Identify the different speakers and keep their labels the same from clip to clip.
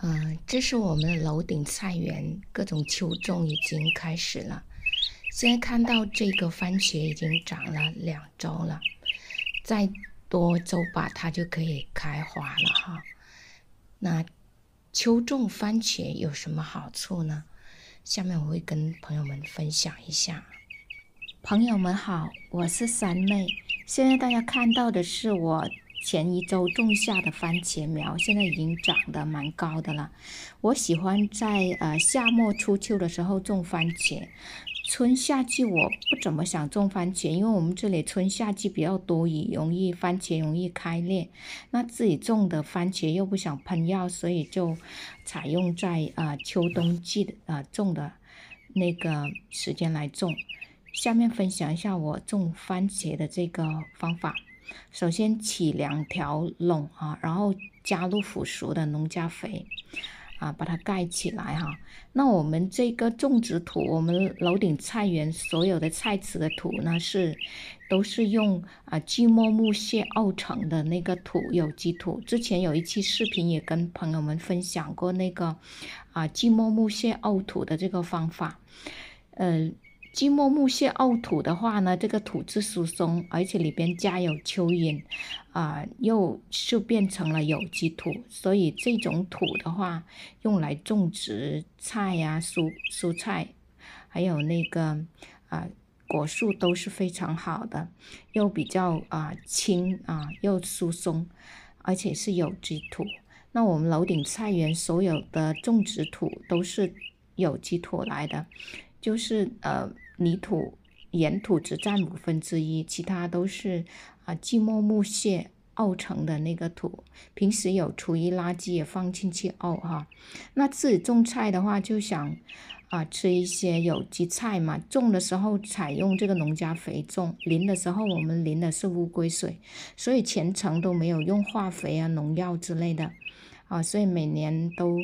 Speaker 1: 嗯，这是我们的楼顶菜园，各种秋种已经开始了。现在看到这个番茄已经长了两周了，再多周吧，它就可以开花了哈。那秋种番茄有什么好处呢？下面我会跟朋友们分享一下。朋友们好，我是三妹。现在大家看到的是我。前一周种下的番茄苗，现在已经长得蛮高的了。我喜欢在呃夏末初秋的时候种番茄，春夏季我不怎么想种番茄，因为我们这里春夏季比较多雨，容易番茄容易开裂。那自己种的番茄又不想喷药，所以就采用在呃秋冬季的呃种的，那个时间来种。下面分享一下我种番茄的这个方法。首先起两条垄啊，然后加入腐熟的农家肥啊，把它盖起来哈。那我们这个种植土，我们楼顶菜园所有的菜籽的土呢是都是用啊锯末木屑熬成的那个土，有机土。之前有一期视频也跟朋友们分享过那个啊锯末木屑熬土的这个方法，呃。季末木屑沤土的话呢，这个土质疏松，而且里边加有蚯蚓，啊，又就变成了有机土。所以这种土的话，用来种植菜呀、蔬蔬菜，还有那个啊果树，都是非常好的，又比较啊轻啊又疏松，而且是有机土。那我们楼顶菜园所有的种植土都是有机土来的。就是呃，泥土、岩土只占五分之一，其他都是啊，寂末、木屑熬成的那个土。平时有厨余垃圾也放进去熬哈。那自己种菜的话，就想啊，吃一些有机菜嘛。种的时候采用这个农家肥种，淋的时候我们淋的是乌龟水，所以全程都没有用化肥啊、农药之类的。啊，所以每年都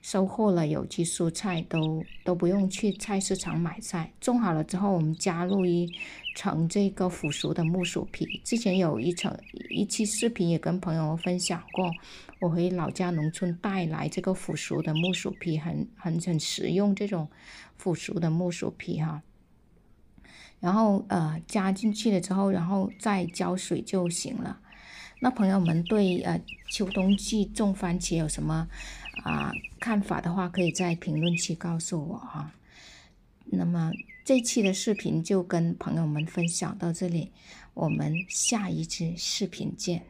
Speaker 1: 收获了有机蔬菜，都都不用去菜市场买菜。种好了之后，我们加入一层这个腐熟的木薯皮。之前有一层一期视频也跟朋友分享过，我回老家农村带来这个腐熟的木薯皮，很很很实用。这种腐熟的木薯皮哈，然后呃加进去了之后，然后再浇水就行了。那朋友们对呃秋冬季种番茄有什么啊看法的话，可以在评论区告诉我哈。那么这期的视频就跟朋友们分享到这里，我们下一期视频见。